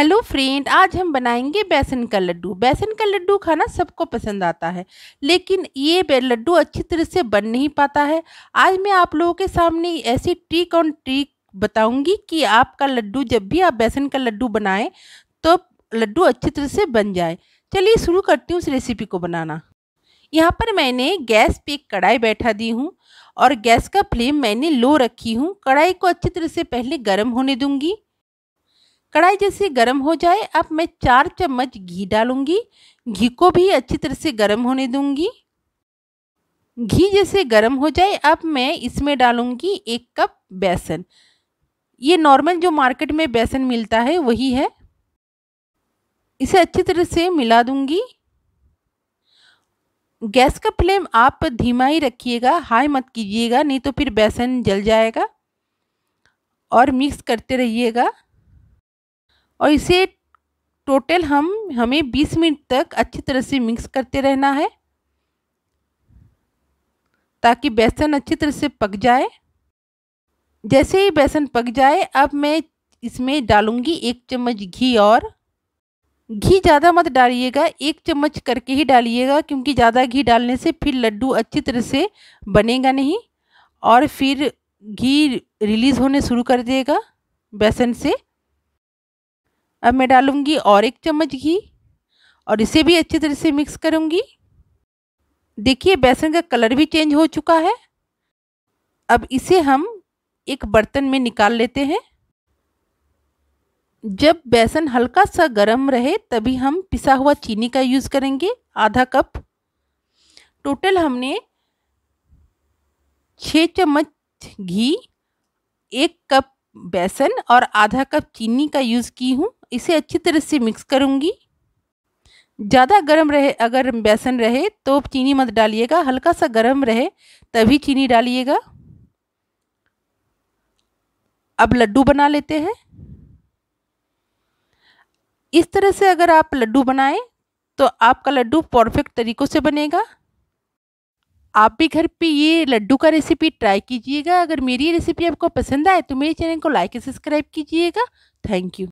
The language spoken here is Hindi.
हेलो फ्रेंड आज हम बनाएंगे बेसन का लड्डू बेसन का लड्डू खाना सबको पसंद आता है लेकिन ये लड्डू अच्छी तरह से बन नहीं पाता है आज मैं आप लोगों के सामने ऐसी ट्रिक ऑन ट्रिक बताऊंगी कि आपका लड्डू जब भी आप बेसन का लड्डू बनाएं तो लड्डू अच्छी तरह से बन जाए चलिए शुरू करती हूँ उस रेसिपी को बनाना यहाँ पर मैंने गैस पे एक कढ़ाई बैठा दी हूँ और गैस का फ्लेम मैंने लो रखी हूँ कढ़ाई को अच्छी तरह से पहले गर्म होने दूँगी कढ़ाई जैसे गर्म हो जाए अब मैं चार चम्मच घी डालूंगी घी को भी अच्छी तरह से गर्म होने दूंगी घी जैसे गर्म हो जाए अब मैं इसमें डालूंगी एक कप बेसन ये नॉर्मल जो मार्केट में बेसन मिलता है वही है इसे अच्छी तरह से मिला दूंगी गैस का फ्लेम आप धीमा ही रखिएगा हाई मत कीजिएगा नहीं तो फिर बेसन जल जाएगा और मिक्स करते रहिएगा और इसे टोटल हम हमें 20 मिनट तक अच्छी तरह से मिक्स करते रहना है ताकि बेसन अच्छी तरह से पक जाए जैसे ही बेसन पक जाए अब मैं इसमें डालूंगी एक चम्मच घी और घी ज़्यादा मत डालिएगा एक चम्मच करके ही डालिएगा क्योंकि ज़्यादा घी डालने से फिर लड्डू अच्छी तरह से बनेगा नहीं और फिर घी रिलीज़ होने शुरू कर देगा बेसन से अब मैं डालूँगी और एक चम्मच घी और इसे भी अच्छी तरह से मिक्स करूँगी देखिए बेसन का कलर भी चेंज हो चुका है अब इसे हम एक बर्तन में निकाल लेते हैं जब बेसन हल्का सा गर्म रहे तभी हम पिसा हुआ चीनी का यूज़ करेंगे आधा कप टोटल हमने छः चम्मच घी एक कप बेसन और आधा कप चीनी का यूज़ की हूँ इसे अच्छी तरह से मिक्स करूँगी ज़्यादा गर्म रहे अगर बेसन रहे तो चीनी मत डालिएगा हल्का सा गर्म रहे तभी चीनी डालिएगा अब लड्डू बना लेते हैं इस तरह से अगर आप लड्डू बनाएं तो आपका लड्डू परफेक्ट तरीक़ों से बनेगा आप भी घर पे ये लड्डू का रेसिपी ट्राई कीजिएगा अगर मेरी रेसिपी आपको पसंद आए तो मेरे चैनल को लाइक एंड सब्सक्राइब कीजिएगा थैंक यू